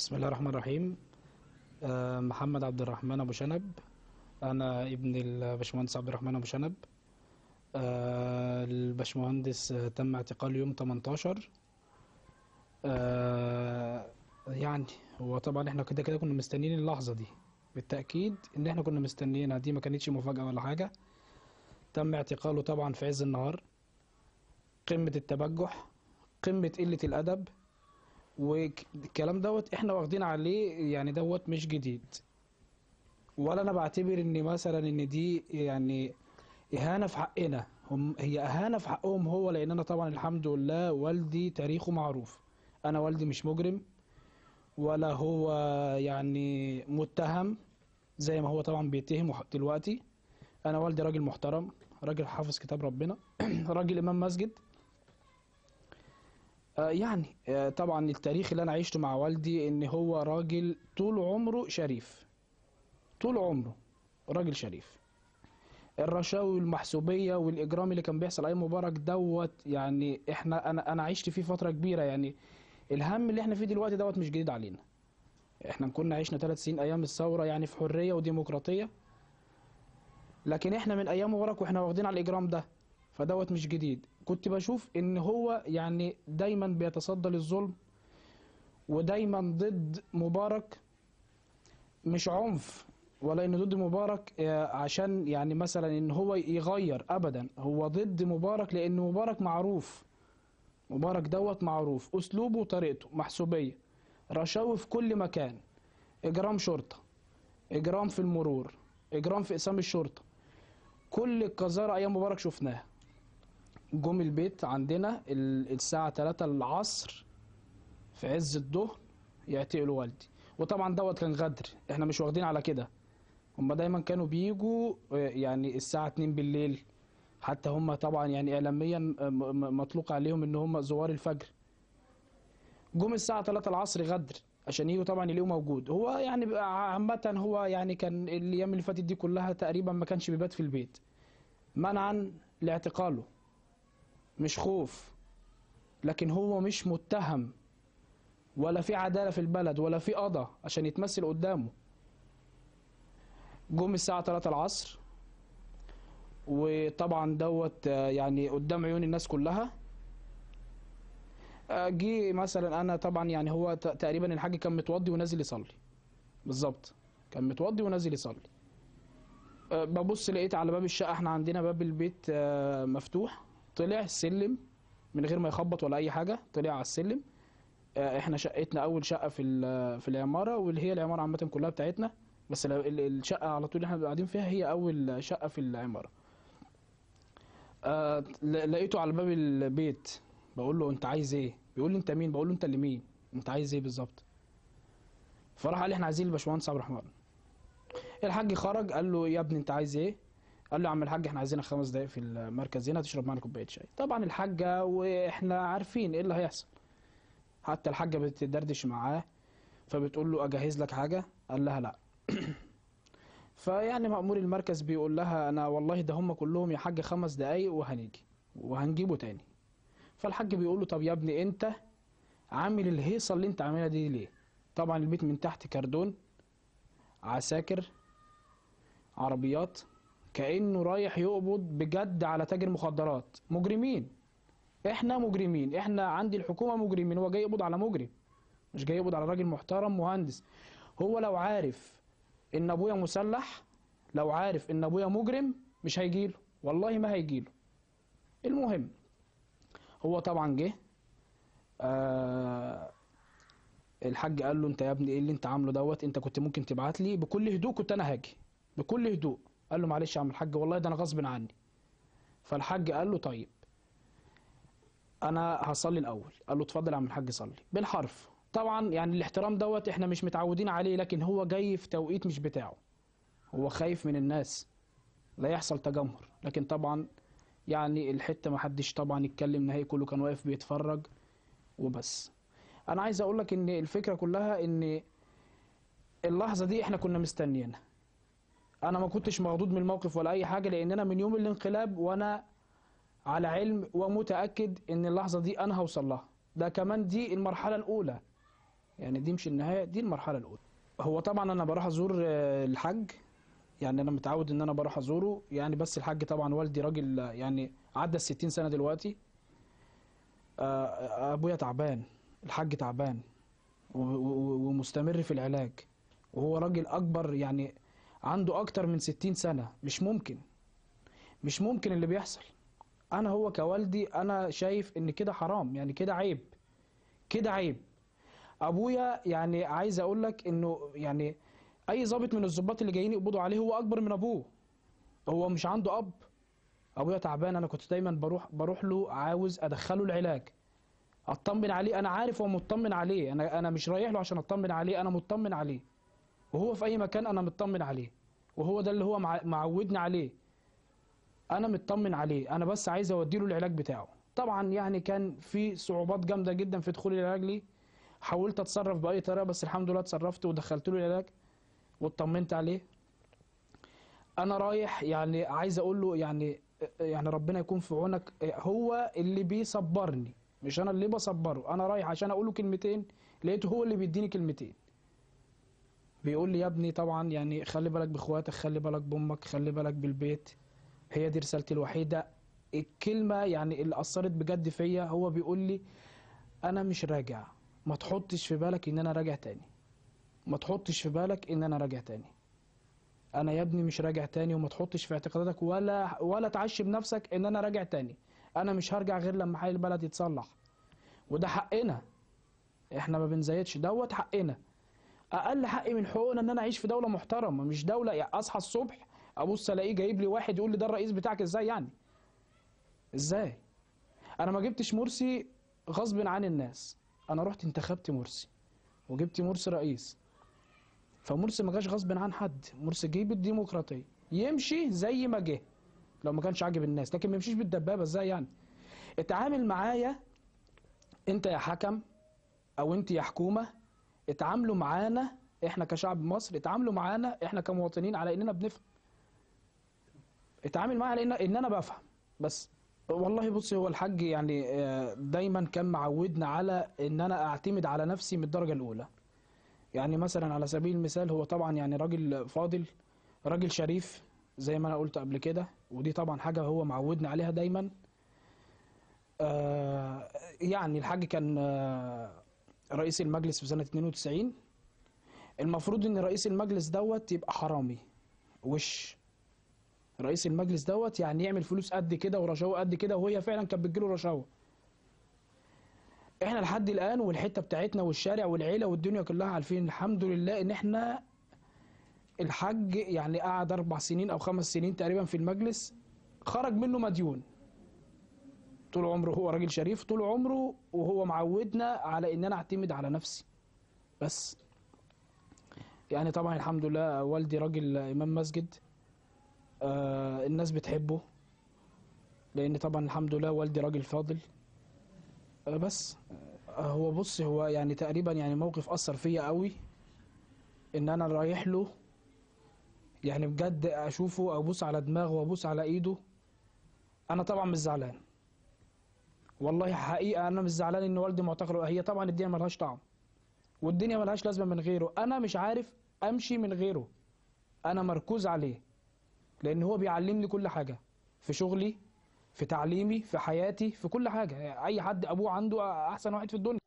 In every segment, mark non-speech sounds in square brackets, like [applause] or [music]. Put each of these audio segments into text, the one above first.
بسم الله الرحمن الرحيم آه، محمد عبد الرحمن ابو شنب انا ابن الباشمهندس عبد الرحمن ابو شنب آه، الباشمهندس تم اعتقاله يوم 18 آه، يعني هو طبعا احنا كده كده كنا مستنيين اللحظه دي بالتاكيد ان احنا كنا مستنيينها دي ما كانتش مفاجاه ولا حاجه تم اعتقاله طبعا في عز النهار قمه التبجح قمه قله الادب والكلام دوت احنا واخدين عليه يعني دوت مش جديد ولا انا بعتبر ان مثلا ان دي يعني اهانه في حقنا هم هي اهانه في حقهم هو لان انا طبعا الحمد لله والدي تاريخه معروف انا والدي مش مجرم ولا هو يعني متهم زي ما هو طبعا بيتهم دلوقتي انا والدي راجل محترم راجل حافظ كتاب ربنا [clears throat] راجل امام مسجد آه، يعني آه، طبعا التاريخ اللي انا عشته مع والدي ان هو راجل طول عمره شريف طول عمره راجل شريف الرشاوي والمحسوبيه والاجرام اللي كان بيحصل اي مبارك دوت يعني احنا انا انا عشت فيه فتره كبيره يعني الهم اللي احنا فيه دلوقتي دوت مش جديد علينا احنا كنا عشنا ثلاث سنين ايام الثوره يعني في حريه وديمقراطيه لكن احنا من ايام مبارك واحنا واخدين على الاجرام ده فدوت مش جديد كنت بشوف ان هو يعني دايما بيتصدى للظلم ودايما ضد مبارك مش عنف ولا انه ضد مبارك آه، عشان يعني مثلا ان هو يغير ابدا هو ضد مبارك لان مبارك معروف مبارك دوت معروف اسلوبه وطريقته محسوبيه رشاوي في كل مكان اجرام شرطه اجرام في المرور اجرام في اقسام الشرطه كل القذاره ايام مبارك شفناها جم البيت عندنا الساعة 3 العصر في عز الظهر يعتقلوا والدي وطبعا دوت كان غدر احنا مش واخدين على كده هم دايما كانوا بيجوا آه، يعني الساعة 2 بالليل حتى هم طبعا يعني اعلاميا آه، مطلوق عليهم ان هم زوار الفجر جم الساعة 3 العصر غدر عشان يجوا طبعا يلاقوه موجود هو يعني عامة هو يعني كان الايام اللي فاتت دي كلها تقريبا ما كانش بيبات في البيت منعا لاعتقاله مش خوف لكن هو مش متهم ولا في عدالة في البلد ولا في قضاء عشان يتمثل قدامه جم الساعة 3 العصر وطبعا دوت آه، يعني قدام عيون الناس كلها آه، جه مثلا انا طبعا يعني هو تقريبا الحاج كان متوضي ونازل يصلي بالظبط كان متوضي ونازل يصلي آه، ببص لقيت على باب الشقه احنا عندنا باب البيت مفتوح طلع السلم من غير ما يخبط ولا اي حاجه طلع على السلم آه، احنا شقتنا اول شقه في في العماره واللي هي العماره عامه كلها بتاعتنا بس الشقه على طول اللي احنا قاعدين فيها هي اول شقه في العماره آه، لقيته على باب البيت بقول له انت عايز ايه بيقول لي انت مين بقول له انت اللي مين انت عايز ايه بالظبط فراح قال لي احنا عايزين الباشمهندس عبد الرحمن الحاج خرج قال له يا ابني انت عايز ايه قال له يا عم الحاج احنا عايزينك خمس دقايق في المركز هنا تشرب معانا كوبايه شاي طبعا الحاجه واحنا عارفين ايه اللي هيحصل حتى الحاجه بتدردش معاه فبتقول له اجهز لك حاجه قال لها لا [clears throat] فيعني مأمور المركز بيقول لها انا والله ده هم كلهم يا حاج خمس دقايق وهنيجي وهنجيبه تاني فالحاج بيقول له طب يا ابني انت عامل الهيصه اللي انت عاملها دي ليه طبعا البيت من تحت كردون عساكر عربيات كأنه رايح يقبض بجد على تاجر مخدرات مجرمين احنا مجرمين احنا عندي الحكومة مجرمين هو جاي يقبض على مجرم مش جاي يقبض على راجل محترم مهندس هو لو عارف ان ابويا مسلح لو عارف ان ابويا مجرم مش هيجيله والله ما هيجيله المهم هو طبعا جه آه الحاج قال له انت يا ابني ايه اللي انت عامله دوت انت كنت ممكن تبعت لي بكل هدوء كنت انا هاجي بكل هدوء قال له معلش يا عم الحاج والله ده انا غصب عني فالحاج قال له طيب انا هصلي الاول قال له اتفضل يا عم الحاج صلي بالحرف طبعا يعني الاحترام دوت احنا مش متعودين عليه لكن هو جاي في توقيت مش بتاعه هو خايف من الناس لا يحصل تجمهر لكن طبعا يعني الحته ما حدش طبعا اتكلم نهائي كله كان واقف بيتفرج وبس انا عايز اقول لك ان الفكره كلها ان اللحظه دي احنا كنا مستنيينها انا ما كنتش مغضوض من الموقف ولا اي حاجه لان انا من يوم الانقلاب وانا على علم ومتاكد ان اللحظه دي انا هوصل لها ده كمان دي المرحله الاولى يعني دي مش النهايه دي المرحله الاولى هو طبعا انا بروح ازور آه، الحاج يعني انا متعود ان انا بروح ازوره يعني بس الحاج طبعا والدي راجل يعني عدى ال 60 سنه دلوقتي آه، آه، ابويا تعبان الحاج تعبان ومستمر في العلاج وهو راجل اكبر يعني عنده أكتر من 60 سنة مش ممكن مش ممكن اللي بيحصل أنا هو كوالدي أنا شايف إن كده حرام يعني كده عيب كده عيب أبويا يعني عايز أقول لك إنه يعني أي ظابط من الظباط اللي جايين يقبضوا عليه هو أكبر من أبوه هو مش عنده أب أبويا تعبان أنا كنت دايما بروح بروح له عاوز أدخله العلاج اطمن عليه انا عارف هو مطمن عليه انا انا مش رايح له عشان اطمن عليه انا مطمن عليه وهو في اي مكان انا مطمن عليه وهو ده اللي هو معودني عليه انا مطمن عليه انا بس عايز اوديله العلاج بتاعه طبعا يعني كان في صعوبات جامده جدا في دخول العلاج لي حاولت اتصرف باي طريقه بس الحمد لله اتصرفت ودخلت له العلاج واطمنت عليه انا رايح يعني عايز اقول له يعني يعني ربنا يكون في عونك هو اللي بيصبرني مش انا اللي بصبره انا رايح عشان اقول له كلمتين لقيته هو اللي بيديني كلمتين بيقول لي يا ابني طبعا يعني خلي بالك باخواتك خلي بالك بامك خلي بالك بالبيت هي دي رسالتي الوحيده الكلمه يعني اللي اثرت بجد فيا هو بيقول لي انا مش راجع ما تحطش في بالك ان انا راجع تاني ما تحطش في بالك ان انا راجع تاني انا يا ابني مش راجع تاني وما تحطش في اعتقاداتك ولا ولا تعشم نفسك ان انا راجع تاني انا مش هرجع غير لما حي البلد يتصلح وده حقنا احنا ما بنزيدش دوت حقنا اقل حقي من حقوقنا ان انا اعيش في دوله محترمه مش دوله يعني اصحى الصبح ابص الاقيه جايب لي واحد يقول لي ده الرئيس بتاعك ازاي يعني ازاي انا ما جبتش مرسي غصب عن الناس انا رحت انتخبت مرسي وجبت مرسي رئيس فمرسي ما جاش غصب عن حد مرسي جه بالديمقراطيه يمشي زي ما جه لو ما كانش عاجب الناس لكن ما يمشيش بالدبابه ازاي يعني اتعامل معايا انت يا حكم او انت يا حكومه اتعاملوا معانا احنا كشعب مصر اتعاملوا معانا احنا كمواطنين على اننا بنفهم اتعامل معايا على ان, انا بفهم بس والله بص هو الحاج يعني آه، دايما كان معودنا على ان انا اعتمد على نفسي من الدرجه الاولى يعني مثلا على سبيل المثال هو طبعا يعني راجل فاضل راجل شريف زي ما انا قلت قبل كده ودي طبعا حاجه هو معودنا عليها دايما آه، يعني الحاج كان آه، رئيس المجلس في سنة 92 المفروض ان رئيس المجلس دوت يبقى حرامي وش رئيس المجلس دوت يعني يعمل فلوس قد كده ورشاوى قد كده وهي فعلا كانت بتجيله رشاوى احنا لحد الان والحته بتاعتنا والشارع والعيله والدنيا كلها عارفين الحمد لله ان احنا الحج يعني قعد اربع سنين او خمس سنين تقريبا في المجلس خرج منه مديون طول عمره هو راجل شريف طول عمره وهو معودنا على ان انا اعتمد على نفسي بس يعني طبعا الحمد لله والدي راجل امام مسجد آه الناس بتحبه لان طبعا الحمد لله والدي راجل فاضل آه بس آه هو بص هو يعني تقريبا يعني موقف اثر فيا قوي ان انا رايح له يعني بجد اشوفه ابص على دماغه وابص على ايده انا طبعا مش زعلان والله حقيقه انا مش زعلان ان والدي معتقل هي طبعا الدنيا ملهاش طعم والدنيا ملهاش لازمه من غيره انا مش عارف امشي من غيره انا مركوز عليه لان هو بيعلمني كل حاجه في شغلي في تعليمي في حياتي في كل حاجه اي حد ابوه عنده احسن واحد في الدنيا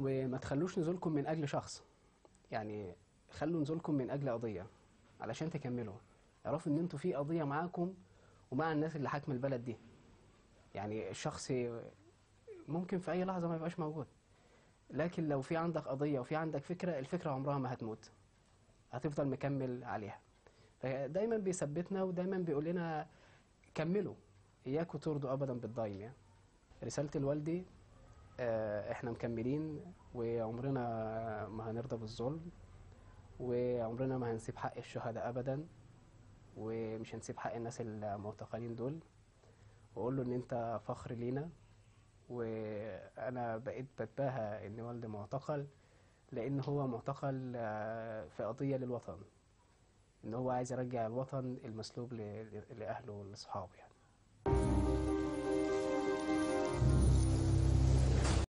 وما تخلوش نزولكم من أجل شخص يعني خلوا نزولكم من أجل قضية علشان تكملوا اعرفوا إن انتوا في قضية معاكم ومع الناس اللي حاكم البلد دي يعني الشخص ممكن في أي لحظة ما يبقاش موجود لكن لو في عندك قضية وفي عندك فكرة الفكرة عمرها ما هتموت هتفضل مكمل عليها فدايما بيثبتنا ودايما بيقول لنا كملوا إياكوا ترضوا أبدا بالضايم يعني رسالة الوالدي آه، احنا مكملين وعمرنا ما هنرضى بالظلم وعمرنا ما هنسيب حق الشهداء ابدا ومش هنسيب حق الناس المعتقلين دول واقول له ان انت فخر لينا وانا بقيت بتباهى ان والدي معتقل لان هو معتقل آه، في قضيه للوطن ان هو عايز يرجع الوطن المسلوب لاهله ولاصحابه يعني